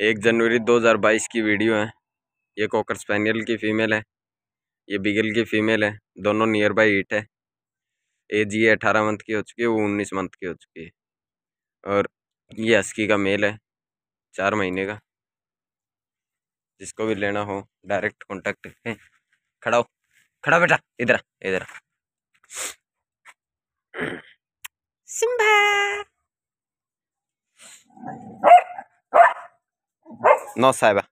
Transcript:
एक जनवरी 2022 की वीडियो है ये कॉकर स्पेनियल की फ़ीमेल है ये बिगल की फ़ीमेल है दोनों नियर बाई ईट है एज ये अठारह मंथ की हो चुकी है वो उन्नीस मंथ की हो चुकी है और ये हस्की का मेल है चार महीने का जिसको भी लेना हो डायरेक्ट कॉन्टेक्ट करें खड़ा हो खड़ा बेटा इधर इधर सिम्बा não saiba.